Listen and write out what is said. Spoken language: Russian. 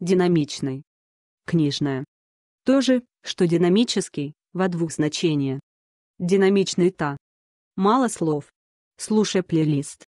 динамичный. Книжная. То же, что динамический, во двух значениях. Динамичный та. Мало слов. Слушай плейлист.